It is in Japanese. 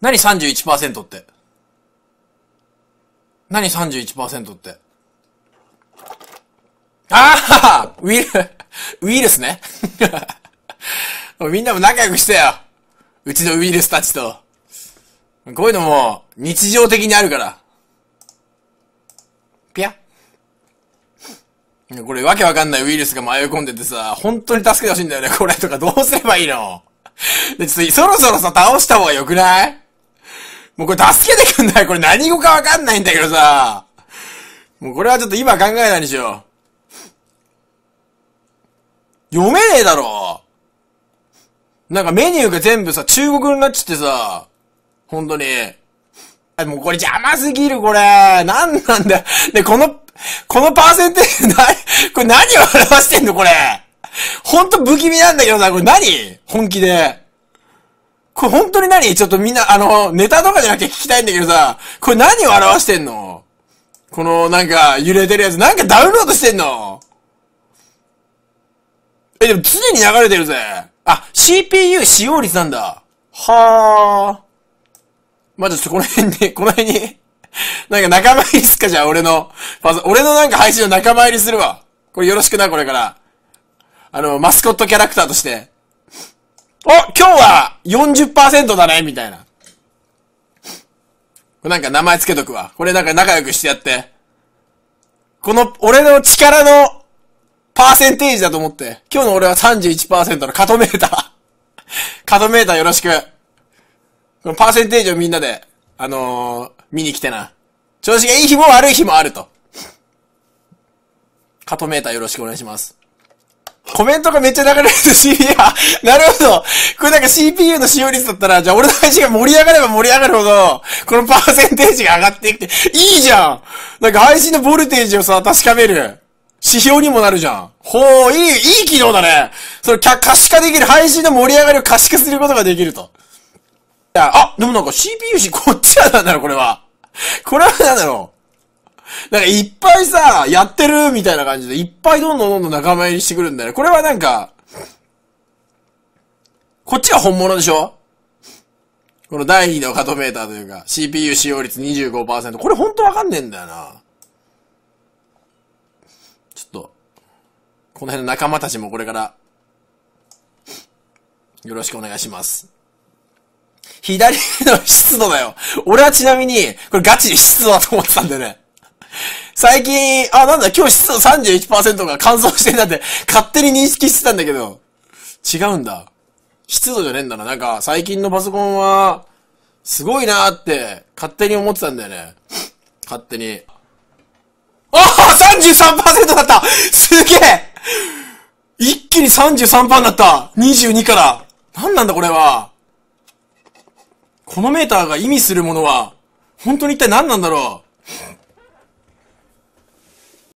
何31%って。何31%って。ああウィル、ウィルスね。みんなも仲良くしてよ。うちのウイルスたちと。こういうのも日常的にあるから。ぴゃ。これわけわかんないウイルスが迷い込んでてさ、本当に助けてほしいんだよね、これとかどうすればいいのそろそろさ、倒した方がよくないもうこれ助けてくんないこれ何語かわかんないんだけどさ。もうこれはちょっと今考えないにしよう。読めねえだろなんかメニューが全部さ、中国語になっちゃってさ、ほんとに。あ、もうこれ邪魔すぎる、これ。なんなんだよ。この、このパーセンテージ、な、これ何を表してんの、これ。ほんと不気味なんだけどさ、これ何本気で。これ本当に何ちょっとみんな、あの、ネタとかじゃなくて聞きたいんだけどさ、これ何を表してんのこのなんか揺れてるやつ、なんかダウンロードしてんのえ、でも常に流れてるぜ。あ、CPU 使用率なんだ。はー。まあ、ちょっとこの辺で、この辺になんか仲間入りすかじゃあ俺の、俺のなんか配信の仲間入りするわ。これよろしくな、これから。あの、マスコットキャラクターとして。お今日は40%だねみたいな。これなんか名前つけとくわ。これなんか仲良くしてやって。この、俺の力の、パーセンテージだと思って。今日の俺は31%のカトメーター。カトメーターよろしく。このパーセンテージをみんなで、あのー、見に来てな。調子がいい日も悪い日もあると。カトメーターよろしくお願いします。コメントがめっちゃ流れるし、いや、なるほど。これなんか CPU の使用率だったら、じゃあ俺の配信が盛り上がれば盛り上がるほど、このパーセンテージが上がっていって、いいじゃんなんか配信のボルテージをさ、確かめる。指標にもなるじゃん。ほう、いい、いい機能だね。それ、可視化できる、配信の盛り上がりを可視化することができると。あ、でもなんか CPU し、こっちはなんだろう、これは。これはなんだろう。なんかいっぱいさ、やってるみたいな感じで、いっぱいどんどんどんどん仲間入りしてくるんだよね。これはなんか、こっちは本物でしょこの第2のカトメーターというか、CPU 使用率25%。これほんとわかんねえんだよな。ちょっと、この辺の仲間たちもこれから、よろしくお願いします。左の湿度だよ。俺はちなみに、これガチで湿度だと思ってたんだよね。最近、あ、なんだ、今日湿度31%が乾燥してんだって、勝手に認識してたんだけど、違うんだ。湿度じゃねえんだな。なんか、最近のパソコンは、すごいなーって、勝手に思ってたんだよね。勝手に。ああ !33% だったすげえ一気に33%になった !22 から。なんなんだこれは。このメーターが意味するものは、本当に一体何なんだろう